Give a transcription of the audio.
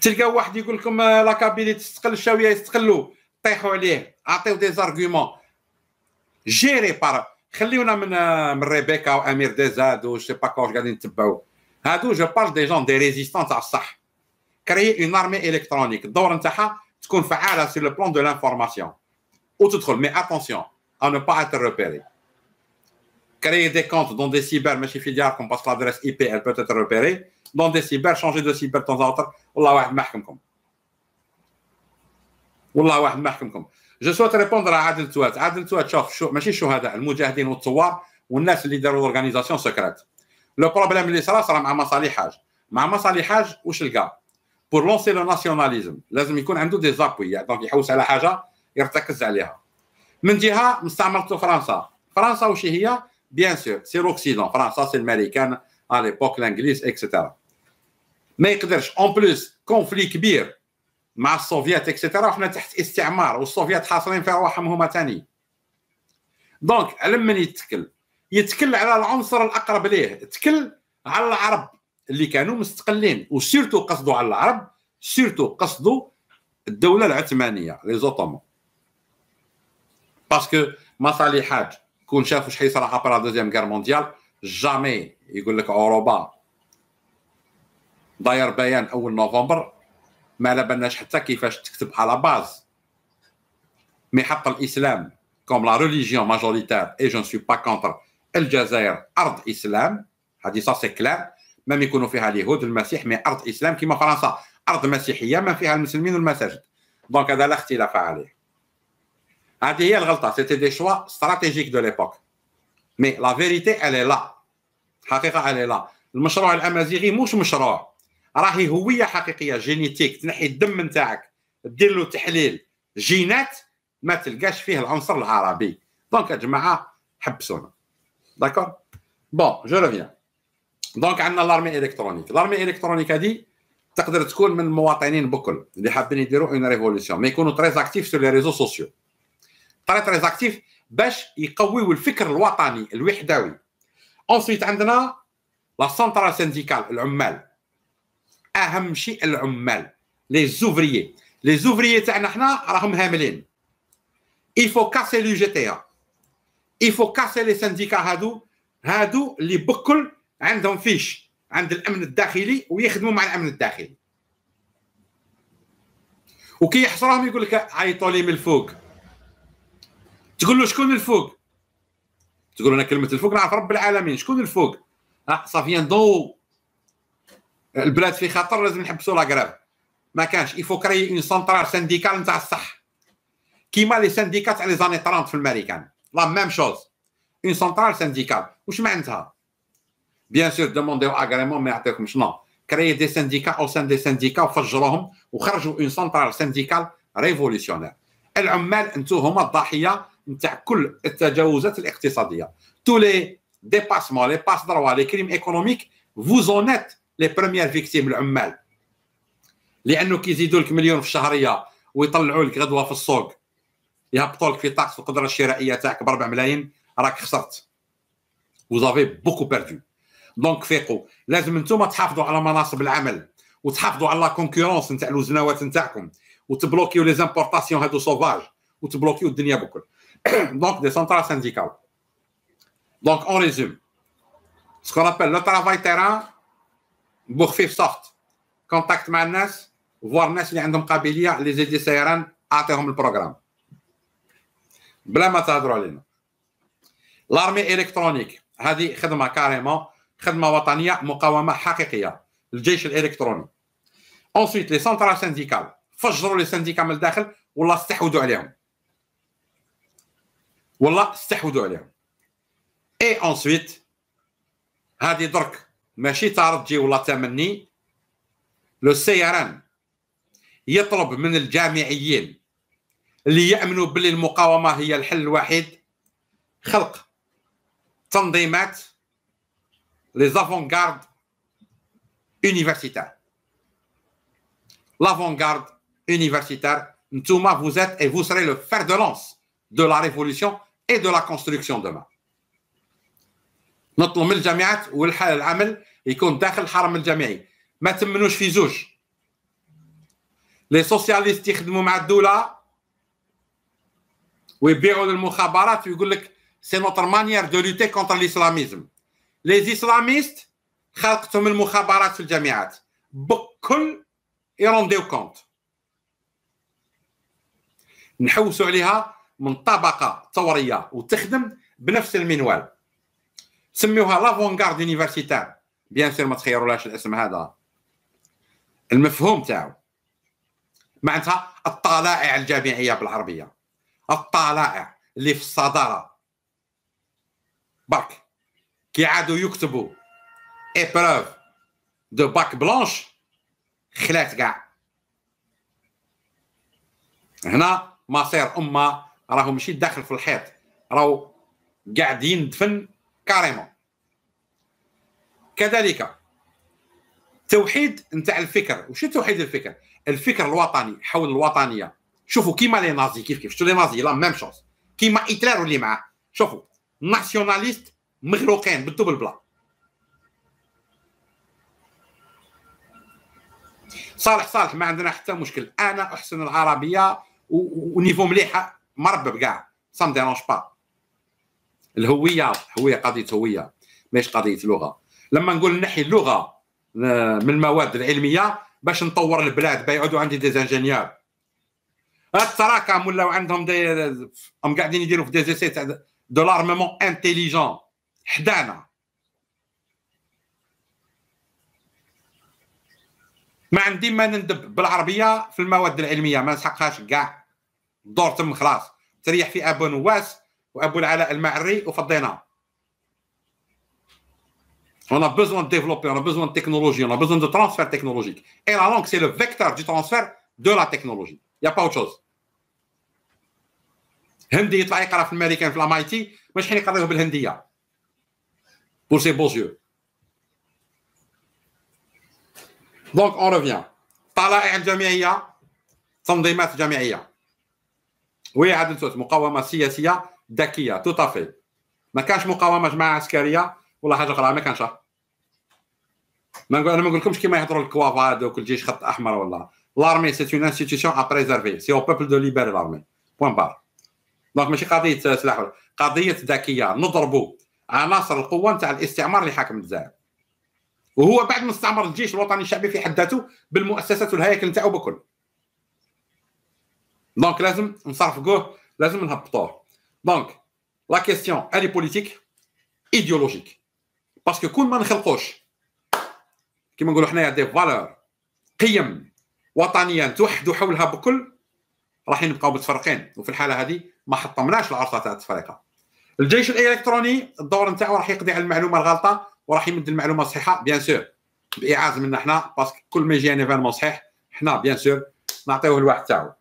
تلقى واحد يقول لكم لا تستقل الشاويه يستقلوا طيحوا عليه اعطيو دي زارغومون جيري بار خليونا من من ريبيكا وامير ديزاد و سي غادي جو دي à ne pas être repéré. Créer des comptes dans des cyber, l'adresse IP, elle peut être repérée. دون دي cyber, شونجي دو cyber de temps والله واحد ما wahid والله واحد ما حكمكم جو سويت ريبوندر عادل توات عادل توات شوف شو ماشي الشهداء المجاهدين والثوار والناس اللي داروا اورغانيزاسيون سكريت لو بروبليم اللي صرا صرا مع مصالح حاج مع مصالح حاج واش لقى بور لونسي لو ناسيوناليزم لازم يكون عنده دي زابوي يعني دونك يحوس على حاجه يرتكز عليها من جهه مستعمرته فرنسا فرنسا واش هي بيان سور سي لوكسيدون فرنسا سي الماريكان على ليبوك الانجليز اكسترا ما يقدرش اون بلوس كونفلي كبير مع السوفيات اكسترا وحنا تحت استعمار والسوفيات حاصرين في رواحهم هما ثاني دونك على من يتكل يتكل على العنصر الاقرب ليه تكل على العرب اللي كانوا مستقلين وسيرتو قصدوا على العرب سيرتو قصدوا الدوله العثمانيه لي زوتومون باسكو حاج كون شافوا شحال صرا ابرا دوزيام كار مونديال جامي يقول لك اوروبا داير بيان اول نوفمبر ما على بالناش حتى كيفاش تكتب على باز مي حق الاسلام كوم لا ريليجيون ماجوريتار اي جون سوي با كونتر الجزائر ارض اسلام هذه سا سي كلام مام يكونوا فيها اليهود المسيح مي ارض اسلام كيما فرنسا ارض مسيحيه ما فيها المسلمين والمساجد دونك هذا لا اختلاف عليه هذه هي الغلطه سيتي دي شوا استراتيجيك دو ليبوك مي لا فيريتي الي لا حقيقه الي لا المشروع الامازيغي مش مشروع راهي هويه حقيقيه جينيتيك تنحي الدم نتاعك دير له تحليل جينات ما تلقاش فيه العنصر العربي دونك يا جماعه حبسونا داكور بون جو ريفيان دونك عندنا لارمي الكترونيك لارمي الكترونيك هذه تقدر تكون من المواطنين بكل اللي حابين يديروا اون ريفولوسيون ما يكونوا تري اكتيف سو لي ريزو سوسيو تري تري اكتيف باش يقويوا الفكر الوطني الوحدوي اونسويت عندنا لا سنترال سينديكال العمال اهم شيء العمال لي زوفريي لي زوفريي تاعنا حنا راهم هاملين فو كاسي لو جي تي ا فو كاسي لي سانديكا هادو هادو اللي بكل عندهم فيش عند الامن الداخلي ويخدموا مع الامن الداخلي وكي يحصرهم يقول لك عيطوا لي من الفوق تقول له شكون الفوق تقول انا كلمه الفوق نعرف رب العالمين شكون الفوق اه صافيان دو البلاد في خطر لازم نحبسوا لاكراف ما كانش يفو كري اون سونترال سانديكال نتاع الصح كيما لي سانديكات على زاني 30 في الماريكان لا ميم شوز اون سونترال سانديكال واش معناتها بيان سور دومونديو اغريمون ما يعطيكمش نو كري دي سانديكا او سان دي سانديكا وفجروهم وخرجوا اون سونترال سانديكال ريفوليسيونير العمال انتو هما الضحيه نتاع كل التجاوزات الاقتصاديه تو لي ديباسمون لي باس دروا لي كريم ايكونوميك فوزونيت لي بروميير فيكتيم العمال لانه كيزيدوا لك مليون في الشهريه ويطلعوا لك غدوه في السوق يهبطوا لك في طاقه القدره الشرائيه تاعك ب 4 ملايين راك خسرت وزافي بوكو بيردو دونك فيقوا لازم انتم تحافظوا على مناصب العمل وتحافظوا على لا كونكورونس نتاع الوزنوات نتاعكم وتبلوكيو لي زامبورطاسيون هادو سوفاج وتبلوكيو الدنيا بكل دونك دي سنترال سانديكال دونك اون ريزوم سكون ابل لو ترافاي تيران بخفيف سوفت كونتاكت مع الناس فوار الناس اللي عندهم قابليه اللي زيد سيران اعطيهم البروغرام بلا ما تهضروا علينا لارمي الكترونيك هذه خدمه كاريمون خدمه وطنيه مقاومه حقيقيه الجيش الالكتروني اونسويت لي سونترال سانديكال فجروا لي سانديكا من الداخل والله استحوذوا عليهم والله استحوذوا عليهم اي اونسويت هذه درك ماشي ترجي ولا تمني لو سيران يطلب من الجامعيين اللي يامنوا باللي المقاومه هي الحل الوحيد خلق تنظيمات لي زافونغارد يونيفرسيتار لافونغارد يونيفرسيتار نتوما فوزات اي فو سري لو فار دو لونس دو لا ريفولوسيون اي دو لا كونستركسيون دومان نطلب من الجامعات والعمل يكون داخل الحرم الجامعي ما تمنوش في زوج لي سوسياليست يخدموا مع الدوله ويبيعوا للمخابرات ويقول لك سي نوتر مانيير دو لوتي كونتر الاسلاميزم لي اسلاميست خلقتهم المخابرات في الجامعات بكل يرونديو كونت نحوسوا عليها من طبقه ثوريه وتخدم بنفس المنوال سميوها لافونغارد يونيفرسيتار بيان سير ما تخيرولهاش الاسم هذا المفهوم تاعو معناتها الطلائع الجامعيه بالعربيه الطلائع اللي في الصداره برك كي عادوا يكتبوا ايبروف دو باك بلانش خلات كاع هنا مصير امه راهو ماشي داخل في الحيط راهو قاعدين دفن كاريمون كذلك توحيد نتاع الفكر وش توحيد الفكر الفكر الوطني حول الوطنيه شوفوا كيما لي نازي كيف كيف شتو لي نازي لا ميم شوز كيما هتلر واللي معاه شوفوا ناسيوناليست مغروقين بالدوبل بلا صالح صالح ما عندنا حتى مشكل انا احسن العربيه ونيفو مليحه مربب كاع سام ديرونج با الهويه هويه قضيه هويه ماهيش قضيه لغه لما نقول نحي اللغه آه، من المواد العلميه باش نطور البلاد بيعودوا عندي ديزانجينيور التراكم ولاو عندهم دي هم قاعدين يديروا في ديزيسي تاع دولار لارمومون انتيليجون حدانا ما عندي ما نندب بالعربيه في المواد العلميه ما نسحقهاش كاع الدور تم خلاص تريح في ابو نواس وابو العلاء المعري وفضينا On a besoin de développer, on a besoin de technologie, on a besoin de transfert technologique. Et la langue, c'est le vecteur du transfert de la technologie. Il n'y a pas autre chose. Hindi, il il y y a a je هندي يطلع يقرا في الامريكان في الامايتي ما شحال يقرا بالهنديه بور سي بوز يو دونك اون ريفيان طلائع الجامعيه تنظيمات جامعيه وهي عاد مقاومه سياسيه ذكيه تو طافي ما كانش مقاومه جماعه عسكريه ولا حاجه اخرى ما كانش ما نقول انا ما نقولكمش كيما يهضروا الكوافا دوك الجيش خط احمر ولا لارمي سي اون انستيتيوشن ا بريزيرفي سي او بوبل دو ليبر لارمي بوان بار دونك ماشي قضيه سلاح قضيه ذكيه نضربوا عناصر القوه نتاع الاستعمار اللي حاكم الجزائر وهو بعد ما استعمر الجيش الوطني الشعبي في حد ذاته بالمؤسسات والهياكل نتاعو بكل دونك لازم نصرفقوه لازم نهبطوه دونك لا كيستيون elle بوليتيك ايديولوجيك باسكو كون ما نخلقوش كما نقولوا حنايا دي فالور قيم وطنيه نتوحدوا حولها بكل راح نبقاو متفرقين وفي الحاله هذه ما حطمناش العرصه تاع التفرقه الجيش الالكتروني الدور نتاعو راح يقضي على المعلومه الغلطه وراح يمد المعلومه الصحيحه بيان سور باعاز منا حنا باسكو كل ما يجي ان ايفينمون صحيح حنا بيان سور نعطيوه الواحد تاعو